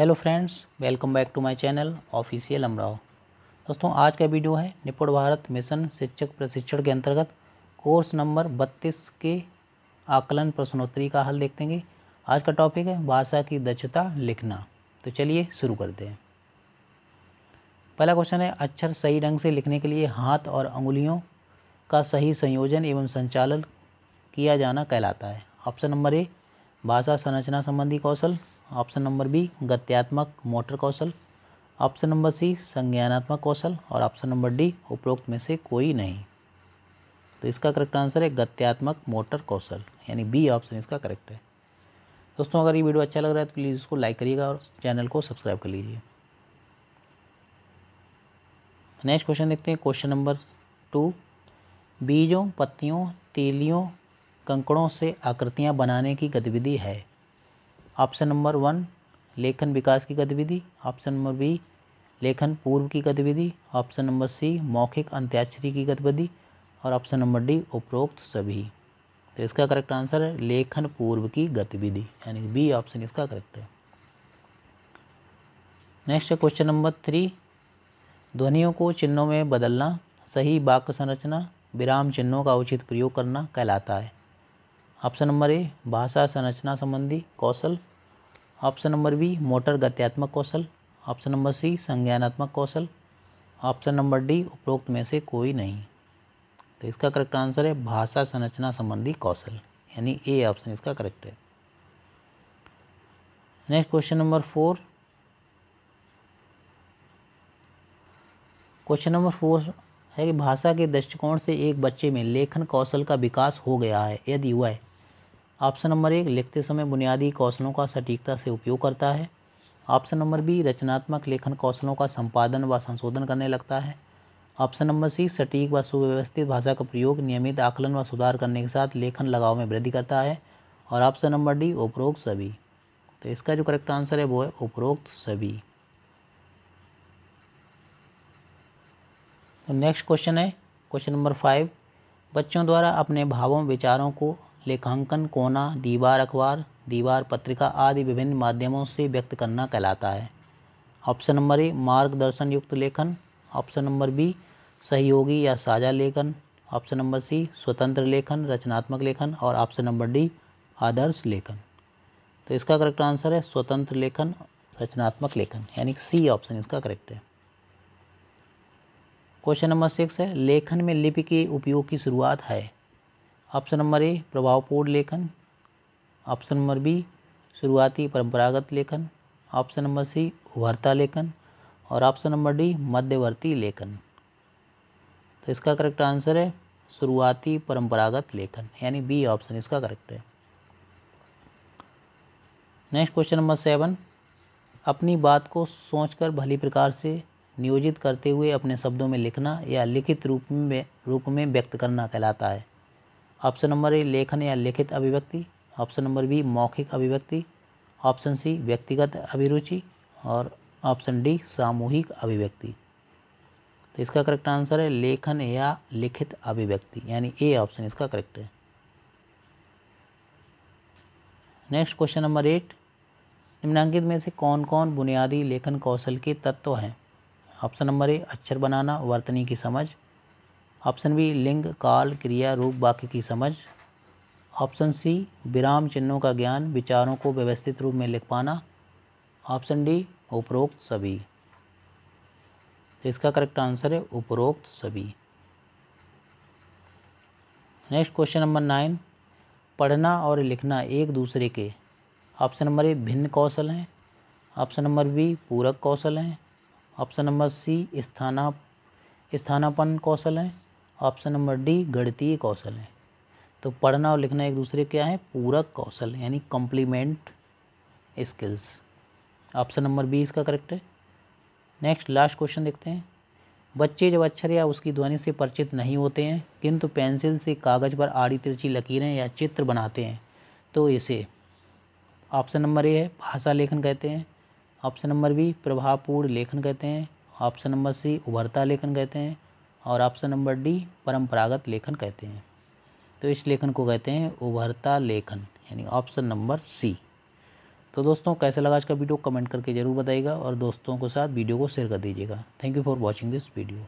hello friends welcome back to my channel official अमराव दोस्तों आज का वीडियो है निपुण भारत मिशन शिक्षक प्रशिक्षण के अंतर्गत कोर्स नंबर बत्तीस के आकलन प्रश्नोत्तरी का हल हैं आज का टॉपिक है भाषा की दक्षता लिखना तो चलिए शुरू करते हैं पहला क्वेश्चन है अक्षर सही ढंग से लिखने के लिए हाथ और अंगुलियों का सही संयोजन एवं संचालन किया जाना कहलाता है ऑप्शन नंबर ए भाषा संरचना संबंधी कौशल ऑप्शन नंबर बी गत्यात्मक मोटर कौशल ऑप्शन नंबर सी संज्ञानात्मक कौशल और ऑप्शन नंबर डी उपरोक्त में से कोई नहीं तो इसका करेक्ट आंसर है गत्यात्मक मोटर कौशल यानी बी ऑप्शन इसका करेक्ट है दोस्तों अगर ये वीडियो अच्छा लग रहा है तो प्लीज़ इसको लाइक करिएगा और चैनल को सब्सक्राइब कर लीजिए नेक्स्ट क्वेश्चन देखते हैं क्वेश्चन नंबर टू बीजों पत्तियों तेलियों कंकड़ों से आकृतियाँ बनाने की गतिविधि है ऑप्शन नंबर वन लेखन विकास की गतिविधि ऑप्शन नंबर बी लेखन पूर्व की गतिविधि ऑप्शन नंबर सी मौखिक अंत्याक्षरी की गतिविधि और ऑप्शन नंबर डी उपरोक्त सभी तो इसका करेक्ट आंसर है लेखन पूर्व की गतिविधि यानी बी ऑप्शन इसका करेक्ट है नेक्स्ट क्वेश्चन नंबर थ्री ध्वनियों को चिन्हों में बदलना सही वाक्य संरचना विराम चिन्हों का उचित प्रयोग करना कहलाता है ऑप्शन नंबर ए भाषा संरचना संबंधी कौशल ऑप्शन नंबर बी मोटर गत्यात्मक कौशल ऑप्शन नंबर सी संज्ञानात्मक कौशल ऑप्शन नंबर डी उपरोक्त में से कोई नहीं तो इसका करेक्ट आंसर है भाषा संरचना संबंधी कौशल यानी ए ऑप्शन इसका करेक्ट है next question number four question number four है कि भाषा के दृष्टिकोण से एक बच्चे में लेखन कौशल का विकास हो गया है यदि हुआ है ऑप्शन नंबर एक लिखते समय बुनियादी कौशलों का सटीकता से उपयोग करता है ऑप्शन नंबर बी रचनात्मक लेखन कौशलों का संपादन व संशोधन करने लगता है ऑप्शन नंबर सी सटीक व सुव्यवस्थित भाषा का प्रयोग नियमित आकलन व सुधार करने के साथ लेखन लगाव में वृद्धि करता है और ऑप्शन नंबर डी उपरोक्त सभी तो इसका जो करेक्ट आंसर है वो है उपरोक्त सभी तो नेक्स्ट क्वेश्चन है क्वेश्चन नंबर फाइव बच्चों द्वारा अपने भावों विचारों को लेखांकन कोना दीवार अखबार दीवार पत्रिका आदि विभिन्न माध्यमों से व्यक्त करना कहलाता है ऑप्शन नंबर ए मार्गदर्शन युक्त लेखन ऑप्शन नंबर बी सहयोगी या साझा लेखन ऑप्शन नंबर सी स्वतंत्र लेखन रचनात्मक लेखन और ऑप्शन नंबर डी आदर्श लेखन तो इसका करेक्ट आंसर है स्वतंत्र लेखन रचनात्मक लेखन यानी सी ऑप्शन इसका करेक्ट है क्वेश्चन नंबर सिक्स है लेखन में लिपि के उपयोग की शुरुआत है ऑप्शन नंबर ए प्रभावपूर्ण लेखन ऑप्शन नंबर बी शुरुआती परंपरागत लेखन ऑप्शन नंबर सी उभरता लेखन और ऑप्शन नंबर डी मध्यवर्ती लेखन तो इसका करेक्ट आंसर है शुरुआती परंपरागत लेखन यानी बी ऑप्शन इसका करेक्ट है नेक्स्ट क्वेश्चन नंबर सेवन अपनी बात को सोचकर भली प्रकार से नियोजित करते हुए अपने शब्दों में लिखना या लिखित रूप में रूप में व्यक्त करना कहलाता है ऑप्शन नंबर ए लेखन या लिखित अभिव्यक्ति ऑप्शन नंबर बी मौखिक अभिव्यक्ति ऑप्शन सी व्यक्तिगत अभिरुचि और ऑप्शन डी सामूहिक अभिव्यक्ति तो इसका करेक्ट आंसर है लेखन या लिखित अभिव्यक्ति यानी ए ऑप्शन इसका करेक्ट है नेक्स्ट क्वेश्चन नंबर एट निम्नांकित में से कौन कौन बुनियादी लेखन कौशल के तत्व हैं ऑप्शन नंबर ए अक्षर बनाना वर्तनी की समझ ऑप्शन बी लिंग काल क्रिया रूप वाक्य की समझ ऑप्शन सी विराम चिन्हों का ज्ञान विचारों को व्यवस्थित रूप में लिख पाना ऑप्शन डी उपरोक्त सभी तो इसका करेक्ट आंसर है उपरोक्त सभी नेक्स्ट क्वेश्चन नंबर नाइन पढ़ना और लिखना एक दूसरे के ऑप्शन नंबर ए भिन्न कौशल हैं ऑप्शन नंबर बी पूरक कौशल हैं ऑप्शन नंबर सी स्थाना स्थानापन कौशल हैं ऑप्शन नंबर डी गणितीय कौशल है तो पढ़ना और लिखना एक दूसरे क्या है पूरक कौशल यानी complement skills option number B इसका करेक्ट है नेक्स्ट लास्ट क्वेश्चन देखते हैं बच्चे जब अक्षर या उसकी ध्वनि से परिचित नहीं होते हैं किंतु पेंसिल से कागज़ पर आड़ी तिरछी लकीरें या चित्र बनाते हैं तो इसे ऑप्शन नंबर ए है भाषा लेखन कहते हैं ऑप्शन नंबर बी प्रभावपूर्ण लेखन कहते हैं ऑप्शन नंबर सी उभरता लेखन कहते हैं और ऑप्शन नंबर डी परंपरागत लेखन कहते हैं तो इस लेखन को कहते हैं उभरता लेखन यानी ऑप्शन नंबर सी तो दोस्तों कैसा लगा आज का वीडियो कमेंट करके ज़रूर बताइएगा और दोस्तों के साथ वीडियो को शेयर कर दीजिएगा thank you for watching this video